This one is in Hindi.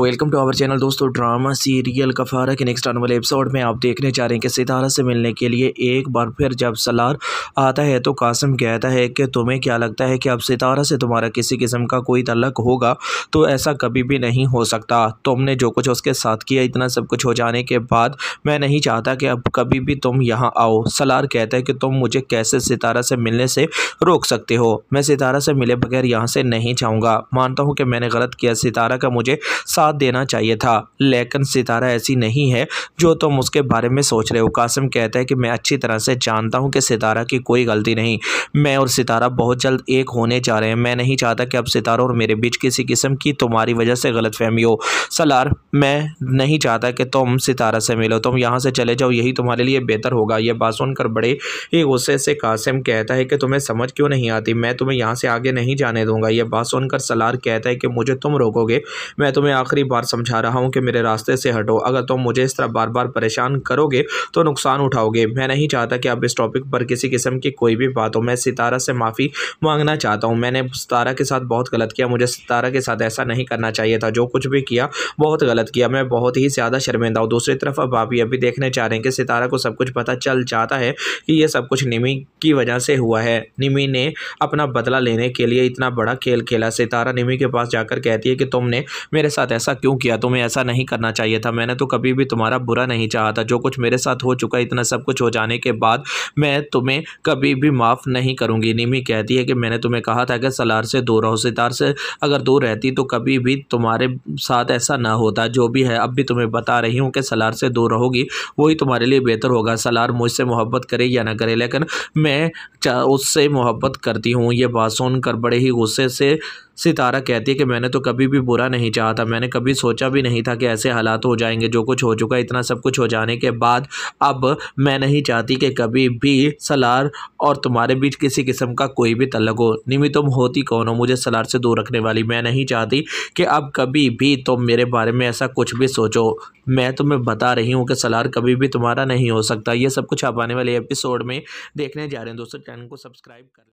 वेलकम टू आवर चैनल दोस्तों ड्रामा सीरियल कफारा के नेक्स्ट आने वाले एपिसोड में आप देखने जा रहे हैं कि सितारा से मिलने के लिए एक बार फिर जब सलार आता है तो कासिम कहता है कि तुम्हें क्या लगता है कि अब सितारा से तुम्हारा किसी किस्म का कोई तलक होगा तो ऐसा कभी भी नहीं हो सकता तुमने जो कुछ उसके साथ किया इतना सब कुछ हो जाने के बाद मैं नहीं चाहता कि अब कभी भी तुम यहाँ आओ सलार कहता है कि तुम मुझे कैसे सितारा से मिलने से रोक सकते हो मैं सितारा से मिले बगैर यहाँ से नहीं जाऊँगा मानता हूँ कि मैंने गलत किया सितारा का मुझे साथ साथ देना चाहिए था लेकिन सितारा ऐसी नहीं है जो तुम तो उसके बारे में सोच रहे हो कासिम कहता है कि मैं अच्छी तरह से जानता हूँ कि सितारा की कोई गलती नहीं मैं और सितारा बहुत जल्द एक होने जा रहे हैं मैं नहीं चाहता कि अब सितारा और मेरे बीच किसी किस्म की तुम्हारी वजह से गलत हो सलार मैं नहीं चाहता कि तुम सितारा से मिलो तुम यहाँ से चले जाओ यही तुम्हारे लिए बेहतर होगा यह बात सुनकर बड़े ही गुस्से से कासिम कहता है कि तुम्हें समझ क्यों नहीं आती मैं तुम्हें यहाँ से आगे नहीं जाने दूंगा यह बात सुनकर सलार कहता है कि मुझे तुम रोकोगे मैं तुम्हें आखिरी बार समझा रहा हूँ कि मेरे रास्ते से हटो अगर तुम तो मुझे इस तरह बार बार परेशान करोगे तो नुकसान उठाओगे मैं नहीं चाहता कि आप इस टॉपिक पर किसी किस्म की कोई भी बात हो मैं सितारा से माफ़ी मांगना चाहता हूँ मैंने सितारा के साथ बहुत गलत किया मुझे सितारा के साथ ऐसा नहीं करना चाहिए था जो कुछ भी किया बहुत गलत किया मैं बहुत ही ज़्यादा शर्मिंदा हूँ दूसरी तरफ अब आप ये भी देखने चाह रहे हैं कि सितारा को सब कुछ पता चल जाता है कि यह सब कुछ निमी की वजह से हुआ है निमी ने अपना बदला लेने के लिए इतना बड़ा खेल खेला सितारा निमी के पास जाकर कहती है कि तुमने मेरे साथ ऐसा क्यों किया तुम्हें ऐसा नहीं करना चाहिए था मैंने तो कभी भी तुम्हारा बुरा नहीं चाहा था जो कुछ मेरे साथ हो चुका इतना सब कुछ हो जाने के बाद मैं तुम्हें कभी भी माफ़ नहीं करूँगी निमी कहती है कि मैंने तुम्हें कहा था कि सलार से दूर रहो सितार से अगर दूर रहती तो कभी भी तुम्हारे साथ ऐसा ना होता जो भी है अब भी तुम्हें बता रही हूँ कि सलार से दूर रहोगी वही तुम्हारे लिए बेहतर होगा सलार मुझसे मोहब्बत करे या ना करे लेकिन मैं उससे मोहब्बत करती हूँ ये बात सुनकर बड़े ही गुस्से से सितारा कहती है कि मैंने तो कभी भी बुरा नहीं चाहा था मैंने कभी सोचा भी नहीं था कि ऐसे हालात हो जाएंगे जो कुछ हो चुका इतना सब कुछ हो जाने के बाद अब मैं नहीं चाहती कि कभी भी सलार और तुम्हारे बीच किसी किस्म का कोई भी तलग हो निमी तुम होती कौन हो मुझे सलार से दूर रखने वाली मैं नहीं चाहती कि अब कभी भी तुम मेरे बारे में ऐसा कुछ भी सोचो मैं तुम्हें बता रही हूँ कि सलार कभी भी तुम्हारा नहीं हो सकता ये सब कुछ आप आने वाले एपिसोड में देखने जा रहे हैं दोस्तों चैनल को सब्सक्राइब कर